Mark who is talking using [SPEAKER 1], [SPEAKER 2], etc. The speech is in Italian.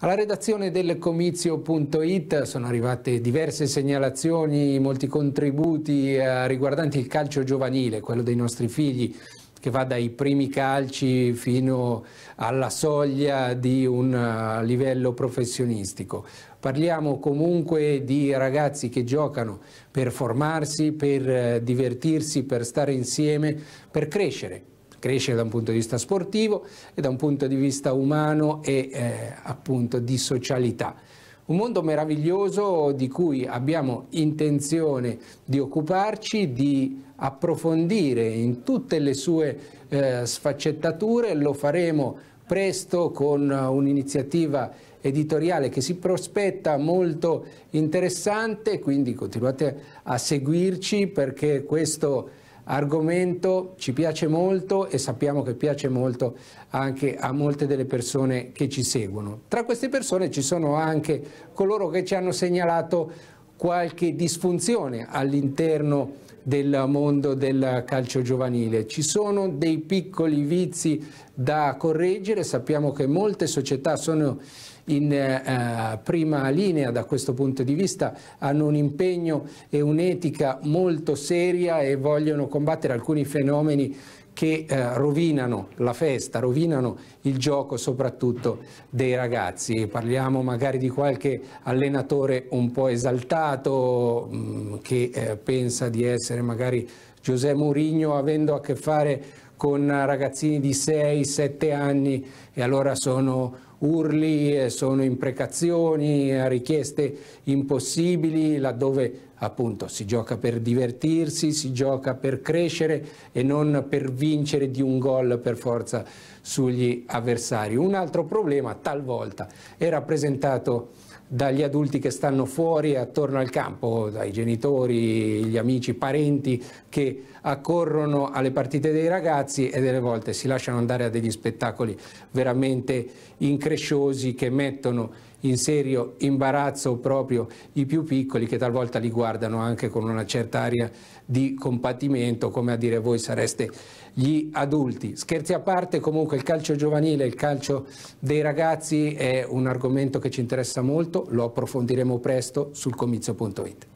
[SPEAKER 1] Alla redazione del comizio.it sono arrivate diverse segnalazioni, molti contributi eh, riguardanti il calcio giovanile, quello dei nostri figli che va dai primi calci fino alla soglia di un eh, livello professionistico. Parliamo comunque di ragazzi che giocano per formarsi, per eh, divertirsi, per stare insieme, per crescere crescere da un punto di vista sportivo e da un punto di vista umano e eh, appunto di socialità. Un mondo meraviglioso di cui abbiamo intenzione di occuparci, di approfondire in tutte le sue eh, sfaccettature, lo faremo presto con un'iniziativa editoriale che si prospetta molto interessante, quindi continuate a seguirci perché questo argomento ci piace molto e sappiamo che piace molto anche a molte delle persone che ci seguono. Tra queste persone ci sono anche coloro che ci hanno segnalato qualche disfunzione all'interno del mondo del calcio giovanile. Ci sono dei piccoli vizi da correggere, sappiamo che molte società sono in eh, eh, prima linea da questo punto di vista, hanno un impegno e un'etica molto seria e vogliono combattere alcuni fenomeni che eh, rovinano la festa, rovinano il gioco soprattutto dei ragazzi. Parliamo magari di qualche allenatore un po' esaltato mh, mm, che eh, pensa di essere magari Giuseppe Mourinho avendo a che fare con ragazzini di 6-7 anni e allora sono urli, eh, sono imprecazioni, eh, richieste impossibili, laddove appunto si gioca per divertirsi, si gioca per crescere e non per vincere di un gol per forza sugli avversari. Un altro problema talvolta è rappresentato dagli adulti che stanno fuori attorno al campo, dai genitori, gli amici, parenti che accorrono alle partite dei ragazzi e delle volte si lasciano andare a degli spettacoli veramente incredibili incresciosi che mettono in serio imbarazzo proprio i più piccoli che talvolta li guardano anche con una certa aria di compatimento, come a dire voi sareste gli adulti. Scherzi a parte, comunque il calcio giovanile, il calcio dei ragazzi è un argomento che ci interessa molto, lo approfondiremo presto sul comizio.it.